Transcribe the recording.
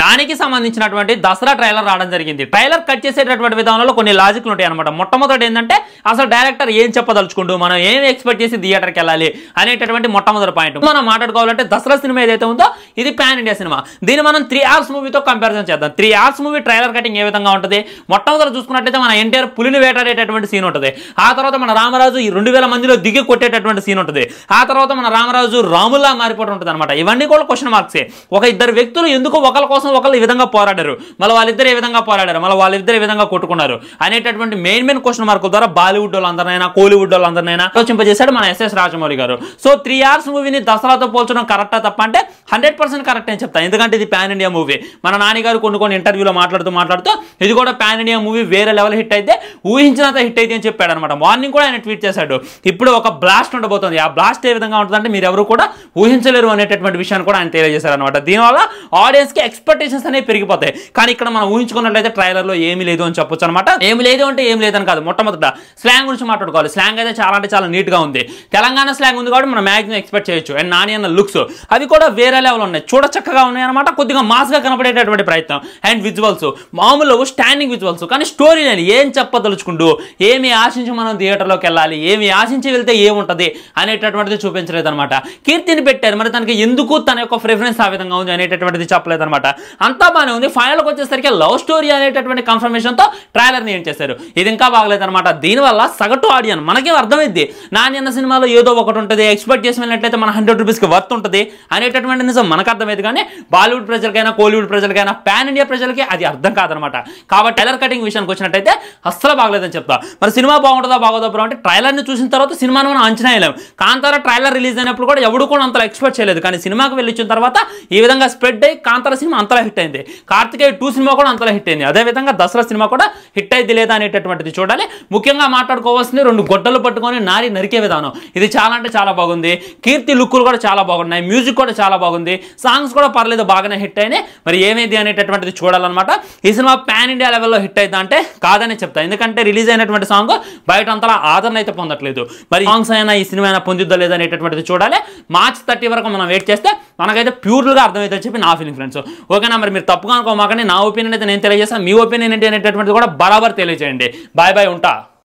నానికి సంబంధించినటువంటి దసరా ట్రైలర్ రావడం జరిగింది ట్రైలర్ కట్ చేసేటటువంటి విధానంలో కొన్ని లాజిక్లు ఉంటాయి అనమాట మొట్టమొదటి ఏంటంటే అసలు డైరెక్టర్ ఏం చెప్పదలుచుకుంటూ మనం ఏం ఎక్స్పెక్ట్ చేసి థియేటర్కి వెళ్ళాలి అనేటటువంటి మొట్టమొదటి పాయింట్ మనం మాట్లాడుకోవాలంటే దసరా సినిమా ఏదైతే ఉందో ఇది ప్యాన్ ఇండియా సినిమా దీన్ని మనం త్రీ అవర్స్ మూవీతో కంపారిజన్ చేద్దాం three hours movie trailer cutting ఏ విధంగా ఉంటుంది మొట్టమొదటి చూసుకున్నట్లయితే మన ఎన్టీఆర్ పులిని వేటాడేటటువంటి సీన్ ఉంటుంది ఆ తర్వాత మన రామరాజు ఈ రెండు మందిలో దిగి కొట్టేటటువంటి సీన్ ఉంటుంది ఆ తర్వాత మన రామరాజు రాములా మారిపోవడం ఉంటుంది అనమాట ఇవన్నీ కూడా క్వశ్చన్ మార్క్సే ఒక ఇద్దరు వ్యక్తులు ఎందుకు ఒకరి కోసం ఒకళ్ళు ఈ విధంగా పోరాడారు మళ్ళీ వాళ్ళిద్దరు ఏ విధంగా పోరాడారు మళ్ళీ వాళ్ళిద్దరు ఏ విధంగా కొట్టుకున్నారు అనేటటువంటి మెయిన్ మెయిన్ క్వశ్చన్ మార్కుల ద్వారా బాలీవుడ్ వాళ్ళందరినైనా కోలీవుడ్ వాళ్ళందరినైనా ఆలోచింపజేశాడు మన ఎస్ఎస్ రాజమౌళి గారు సో త్రీ అవర్స్ మూవీని దసరాతో పోల్చడం కరెక్టా తప్ప అంటే హండ్రెడ్ పర్సెంట్ కరెక్ట్ అని చెప్తాను ఎందుకంటే ఇది పాన్ ఇండియా మూవీ మన నాన్నగారు కొన్ని కొన్ని ఇంటర్వ్యూలో మాట్లాడుతూ మాట్లాడుతూ ఇది కూడా పాన్ ఇండియా మూవీ వేరే లెవెల్ హిట్ అయితే ఊహించినంత హిట్ అయితే అని చెప్పాడు అనమాట మార్నింగ్ కూడా ఆయన ట్వీట్ చేశాడు ఇప్పుడు ఒక బ్లాస్ట్ ఉండబోతుంది ఆ బ్లాస్ట్ ఏ విధంగా ఉంటుందంటే మీరు ఎవరు కూడా ఊహించలేరు అనేటటువంటి విషయాన్ని కూడా ఆయన తెలియజేశారు అనమాట దీనివల్ల ఆడియన్స్కి ఎక్స్పెక్ట్ ఎక్స్పెక్టేషన్స్ అనేవి పెరిగిపోతాయి కానీ ఇక్కడ మనం ఊహించుకున్నట్లయితే ట్రైలర్లో ఏమీ లేదు అని చెప్పొచ్చు అనమాట ఏమి లేదు అంటే ఏం లేదని కాదు మొట్టమొదట స్లాంగ్ గురించి మాట్లాడుకోవాలి స్లాంగ్ అయితే చాలా అంటే చాలా నీట్గా ఉంది తెలంగాణ స్లాంగ్ ఉంది కాబట్టి మనం మ్యాక్సిమం ఎక్స్పెక్ట్ చేయొచ్చు అండ్ నాని అన్న లుక్స్ అవి కూడా వేరే లెవెల్ ఉన్నాయి చూడ చక్కగా ఉన్నాయి అనమాట కొద్దిగా మాస్గా కనపడేటటువంటి ప్రయత్నం అండ్ విజువల్స్ మామూలు స్టాండింగ్ విజువల్స్ కానీ స్టోరీ నేను ఏం చెప్పదలుచుకుంటూ ఏమి ఆశించి మనం థియేటర్లోకి వెళ్ళాలి ఏమి ఆశించి వెళ్తే ఏముంటుంది అనేటటువంటిది చూపించలేదు అనమాట కీర్తిని పెట్టారు మరి తనకి ఎందుకు తన యొక్క ప్రిఫరెన్స్ ఆ విధంగా ఉంది అనేటటువంటిది చెప్పలేదు అనమాట అంతా బాగానే ఉంది ఫైనల్కి వచ్చేసరికి లవ్ స్టోరీ అనేటటువంటి కన్ఫర్మేషన్తో ట్రైలర్ని ఏం చేశారు ఇది ఇంకా బాగలేదనమాట దీనివల్ల సగటు ఆడియన్ మనకేం అర్థమైంది నాన్న సినిమాలో ఏదో ఒకటి ఉంటుంది ఎక్స్పెక్ట్ చేసి వెళ్ళినట్లయితే మన హండ్రెడ్ రూపీస్కి వర్త్ ఉంటుంది అనేటటువంటి నిజం మనకు అర్థమైంది కానీ బాలీవుడ్ ప్రజలకైనా కోలీవుడ్ ప్రజలకైనా ప్యాన్ ఇండియా ప్రజలకి అది అర్థం కాదనమాట కాబట్టి ట్రైలర్ కటింగ్ విషయానికి వచ్చినట్టయితే అస్సలు బాగలేదని చెప్తా మరి సినిమా బాగుంటుందా బాగోదా బ్రో అంటే ట్రైలర్ని చూసిన తర్వాత సినిమాను మనం అంచనా వేయలేము కాంతార ట్రైలర్ రిలీజ్ అయినప్పుడు కూడా ఎవడు కూడా అంత ఎక్స్పెక్ట్ చేయలేదు కానీ సినిమాకి వెళ్ళిచ్చిన తర్వాత ఈ విధంగా స్ప్రెడ్ అయ్యి కాంతార సినిమా అంతలా హిట్ అయింది కార్తికేయ టూ సినిమా కూడా అంతలా హిట్ అయింది అదేవిధంగా దసరా సినిమా కూడా హిట్ అయింది లేదా అనేటటువంటిది చూడాలి ముఖ్యంగా మాట్లాడుకోవాల్సింది రెండు గొడ్డలు పట్టుకొని నారి నరికే విధానం ఇది చాలా అంటే చాలా బాగుంది కీర్తి లుక్కులు కూడా చాలా బాగున్నాయి మ్యూజిక్ కూడా చాలా బాగుంది సాంగ్స్ కూడా పర్లేదు బాగానే హిట్ అయినాయి మరి ఏమైంది అనేటటువంటిది చూడాలన్నమాట ఈ సినిమా పాన్ ఇండియా లెవెల్లో హిట్ అయిందా అంటే కాదని చెప్తా ఎందుకంటే రిలీజ్ అయినటువంటి సాంగ్ బయట అంతలా ఆదరణ అయితే పొందట్లేదు మరి సాంగ్స్ అయినా ఈ సినిమా అయినా పొందిద్దా లేదా అనేటటువంటిది చూడాలి మార్చ్ థర్టీ వరకు మనం వెయిట్ చేస్తే మనకైతే ప్యూర్గా అర్థమవుతుందని చెప్పి నా ఫీలింగ్ ఫ్రెండ్స్ ఓకేనా మరి మీరు తప్పుగా అనుకోమాకండి నా ఒపీనియన్ అయితే నేను తెలియజేస్తాను మీ ఒపీనియన్ ఏంటి అనేటటువంటిది కూడా బరాబర్ తెలియజేయండి బాయ్ బాయ్ ఉంటా